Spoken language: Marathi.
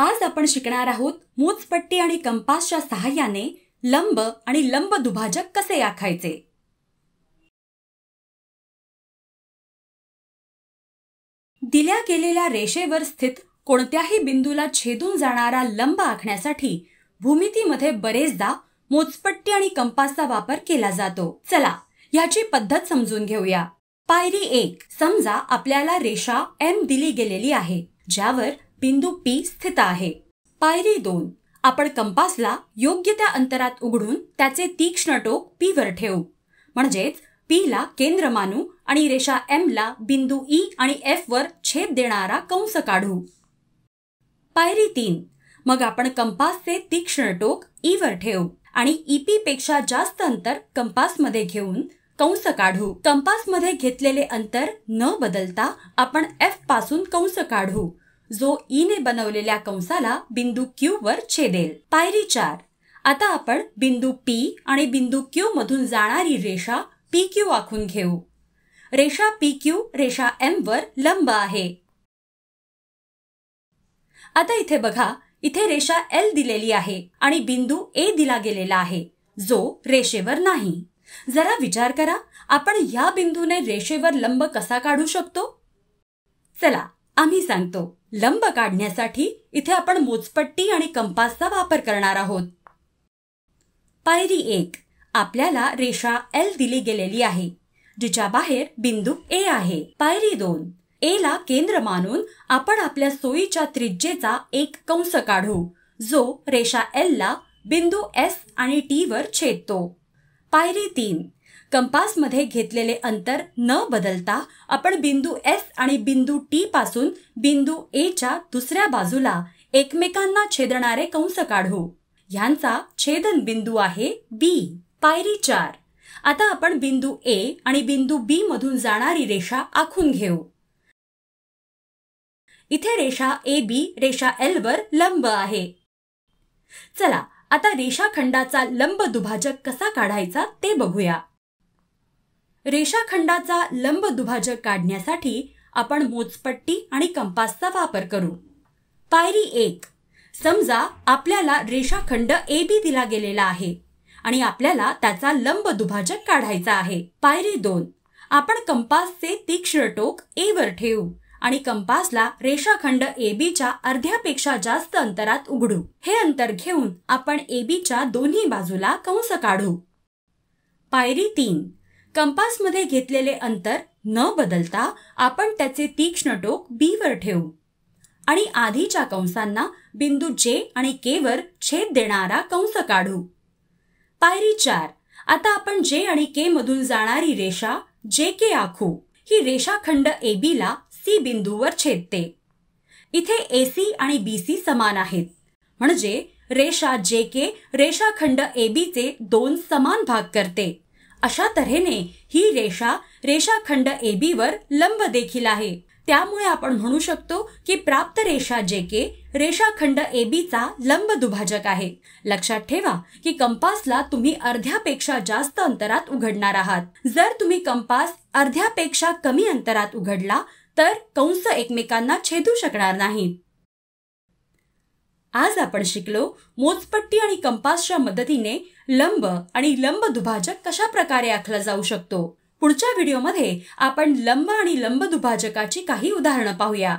आज आपण शिकणार आहोत मोजपट्टी आणि कंपासच्या सहाय्याने लंब आणि लंब दुभाजक कसे आखायचे दिल्या गेलेल्या रेषेवर स्थित कोणत्याही बिंदूला छेदून जाणारा लंब आखण्यासाठी भूमितीमध्ये बरेचदा मोजपट्टी आणि कंपासचा वापर केला जातो चला याची पद्धत समजून घेऊया पायरी एक समजा आपल्याला रेषा एम दिली गेलेली आहे ज्यावर बिंदू पी स्थित आहे पायरी दोन आपण कंपासला योग्य त्या अंतरात उघडून त्याचे तीक्ष्ण टोक पी वर ठेवू म्हणजेच पी ला केंद्र मानू आणि रेषा एम ला बिंदू ई e आणि एफ वर छेद देणारा कंस काढू पायरी तीन मग आपण कंपासचे तीक्ष्ण टोक ई e वर ठेवू आणि ईपी e पेक्षा जास्त अंतर कंपास मध्ये घेऊन कंस काढू कंपास मध्ये घेतलेले अंतर न बदलता आपण एफ पासून कंस काढू जो ने बनवलेल्या कंसाला बिंदू क्यू वर छेदेल पायरी चार आता आपण बिंदू पी आणि बिंदू क्यू मधून जाणारी रेषा पी क्यू आखून घेऊ रेषा पी क्यू रेषा एम वर लंब आहे आता इथे बघा इथे रेषा एल दिलेली आहे आणि बिंदू ए दिला गेलेला आहे जो रेषेवर नाही जरा विचार करा आपण या बिंदूने रेषेवर लंब कसा काढू शकतो चला आम्ही सांगतो लंब काढण्यासाठी इथे आपण मोजपट्टी आणि कंपासचा वापर करणार आहोत पायरी एक आपल्याला रेषा एल दिली गेलेली आहे जिच्या बाहेर बिंदू ए आहे पायरी दोन ए ला केंद्र मानून आपण आपल्या सोयीच्या त्रिज्येचा एक कंस काढू जो रेषा एल ला बिंदू एस आणि टी वर छेदतो पायरी तीन कंपासमध्ये घेतलेले अंतर न बदलता आपण बिंदू एस आणि बिंदू टी पासून बिंदू एच्या दुसऱ्या बाजूला एकमेकांना छेदणारे कंस काढू ह्यांचा छेदन बिंदू आहे बी पायरी चार आता आपण बिंदू ए आणि बिंदू बी मधून जाणारी रेषा आखून घेऊ इथे रेषा ए बी रेषा एल वर लंब आहे चला आता रेषाखंडाचा लंब दुभाजक कसा काढायचा ते बघूया रेषाखंडाचा लंब दुभाजक काढण्यासाठी आपण मोजपट्टी आणि कंपासचा वापर करू पायरी एक समजा आपल्याला रेषाखंड ए बी दिला गेलेला आहे आणि आपल्याला त्याचा लंब दुभाजक काढायचा आहे पायरी दोन आपण कंपासचे तीक्ष्ण टोक ए वर ठेवू आणि कंपासला रेषाखंड ए बीच्या अर्ध्यापेक्षा जास्त अंतरात उघडू हे अंतर घेऊन आपण ए बीच्या दोन्ही बाजूला कंस काढू पायरी तीन कंपासमध्ये घेतलेले अंतर न बदलता आपण त्याचे तीक्ष्ण टोक बी वर ठेवू आणि आधीच्या कंसांना बिंदू जे आणि के वर छेद देणारा कंस काढू पायरी चार आता आपण जे आणि के मधून जाणारी रेषा जे के आखू ही रेषाखंड ए बी ला सी बिंदूवर छेदते इथे ए सी आणि बी सी समान आहेत म्हणजे रेषा जे के रेषाखंड ए बी चे दोन समान भाग करते अशा तऱ्हेने ही रेषा रेषाखंड ए बी वर लंब देखील आहे त्यामुळे आपण म्हणू शकतो की प्राप्त रेषा जे के रेषाखंड ए चा लंब दुभाजक आहे लक्षात ठेवा की कंपासला तुम्ही अर्ध्यापेक्षा जास्त अंतरात उघडणार आहात जर तुम्ही कंपास अर्ध्यापेक्षा कमी अंतरात उघडला तर कंस एकमेकांना छेदू शकणार नाहीत आज आपण शिकलो मोजपट्टी आणि कंपासच्या मदतीने लंब आणि लंब दुभाजक कशा प्रकारे आखला जाऊ शकतो पुढच्या व्हिडिओमध्ये आपण लंब आणि लंब दुभाजकाची काही उदाहरणं पाहूया